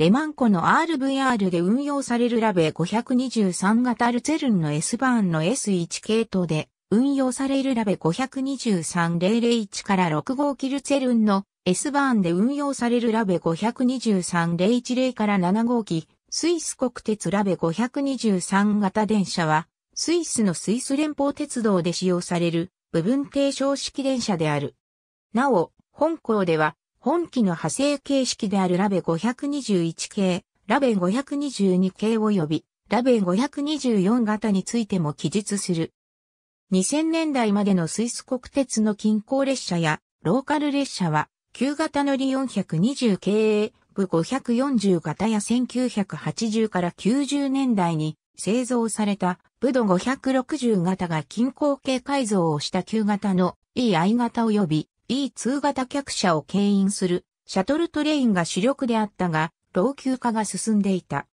レマンコの RVR で運用されるラベ523型ルツェルンの S バーンの S1 系統で運用されるラベ523001から6号機ルツェルンの S バーンで運用されるラベ523010から7号機スイス国鉄ラベ523型電車はスイスのスイス連邦鉄道で使用される部分停床式電車である。なお、本校では本機の派生形式であるラベ521系、ラベ522系及びラベ524型についても記述する。2000年代までのスイス国鉄の近郊列車やローカル列車は旧型のリ420系部540型や1980から90年代に製造された部ド560型が近郊系改造をした旧型の EI 型及び E2 型客車を牽引するシャトルトレインが主力であったが、老朽化が進んでいた。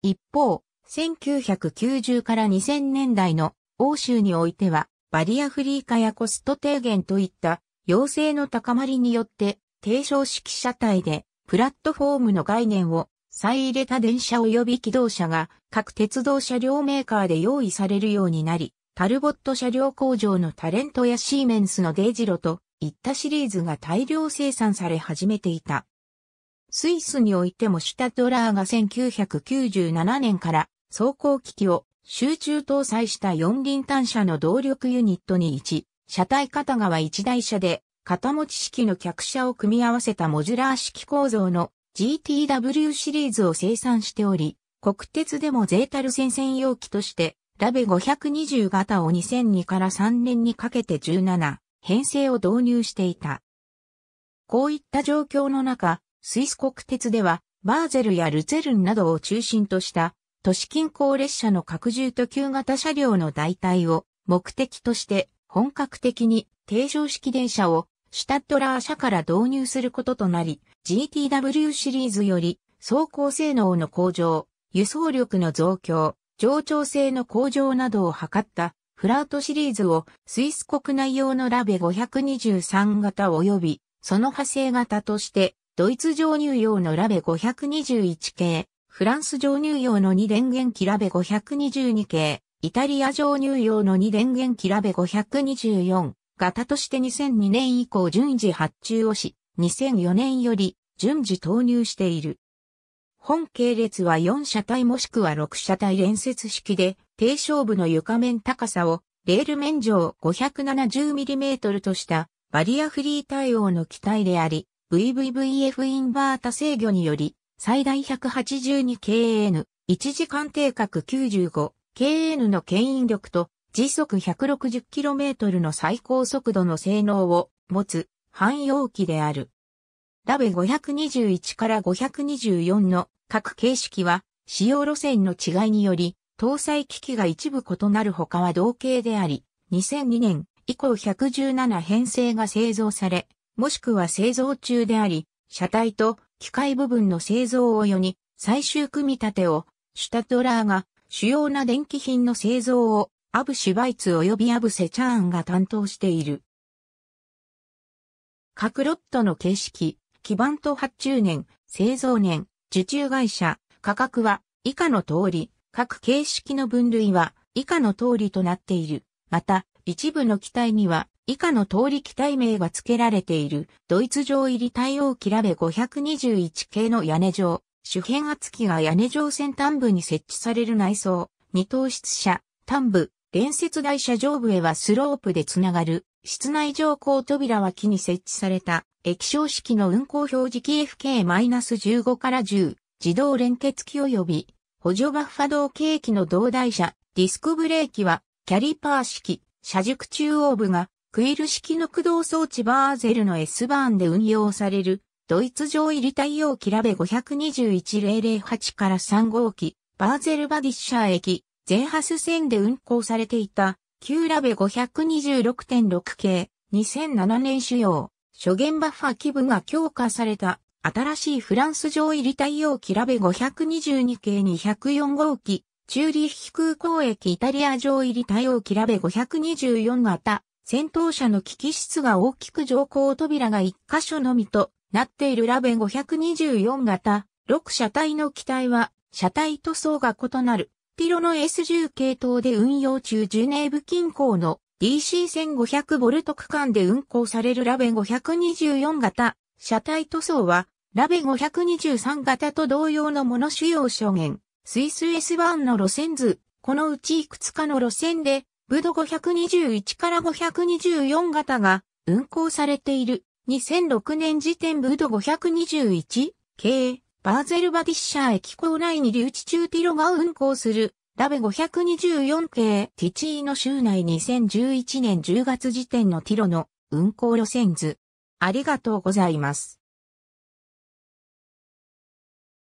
一方、1990から2000年代の欧州においては、バリアフリー化やコスト低減といった要請の高まりによって、低床式車体でプラットフォームの概念を再入れた電車及び機動車が各鉄道車両メーカーで用意されるようになり、タルボット車両工場のタレントやシーメンスのデイジロといったシリーズが大量生産され始めていた。スイスにおいてもシュタドラーが1997年から走行機器を集中搭載した四輪単車の動力ユニットに1、車体片側1台車で片持ち式の客車を組み合わせたモジュラー式構造の GTW シリーズを生産しており、国鉄でもゼータル戦専用機として、ラベ520型を2002から3年にかけて17、編成を導入していた。こういった状況の中、スイス国鉄では、バーゼルやルツェルンなどを中心とした都市近郊列車の拡充と旧型車両の代替を目的として本格的に定常式電車をシュタッドラー社から導入することとなり GTW シリーズより走行性能の向上、輸送力の増強、上長性の向上などを図ったフラウトシリーズをスイス国内用のラベ523型及びその派生型としてドイツ上乳用のラベ521系、フランス上乳用の2電源機ラベ522系、イタリア上乳用の2電源機ラベ524型として2002年以降順次発注をし、2004年より順次投入している。本系列は4車体もしくは6車体連接式で、低床部の床面高さをレール面上 570mm としたバリアフリー対応の機体であり、VVVF インバータ制御により最大 182kN、1時間定格 95kN の牽引力と時速 160km の最高速度の性能を持つ汎用機である。ラベ521から524の各形式は使用路線の違いにより搭載機器が一部異なる他は同型であり、2002年以降117編成が製造され、もしくは製造中であり、車体と機械部分の製造を世に、最終組み立てを、シュタトラーが主要な電気品の製造を、アブシュバイツ及びアブセチャーンが担当している。各ロットの形式、基板と発注年、製造年、受注会社、価格は以下の通り、各形式の分類は以下の通りとなっている。また、一部の機体には以下の通り機体名が付けられている。ドイツ上入り対応キラベ521系の屋根上、主辺圧機が屋根上先端部に設置される内装、二等室車、端部、連接台車上部へはスロープでつながる。室内乗降扉は木に設置された液晶式の運行表示器 FK-15 から10自動連結機及び補助ッファ同計器の同台車、ディスクブレーキは、キャリパー式、車軸中央部が、クイル式の駆動装置バーゼルの S バーンで運用される、ドイツ上入り対応キラベ521008から3号機、バーゼルバディッシャー駅、ゼーハス線で運行されていた、旧ラベ526.6系、2007年主要、諸元バッファ基部が強化された新しいフランス上入り太陽キラベ522系204号機、チューリッヒ空港駅イタリア上入り太陽キラベ524型、戦闘車の機器室が大きく乗降扉が1箇所のみとなっているラベ524型、6車体の機体は、車体塗装が異なる、ピロの S10 系統で運用中ジュネーブ近郊の DC1500 ボルト区間で運行されるラベ524型、車体塗装は、ラベ523型と同様のもの主要証言、スイス S1 の路線図、このうちいくつかの路線で、ブド521から524型が運行されている。2006年時点ブド521系バーゼルバディッシャー駅構内に留置中ティロが運行するラベ524系ティチーの州内2011年10月時点のティロの運行路線図。ありがとうございます。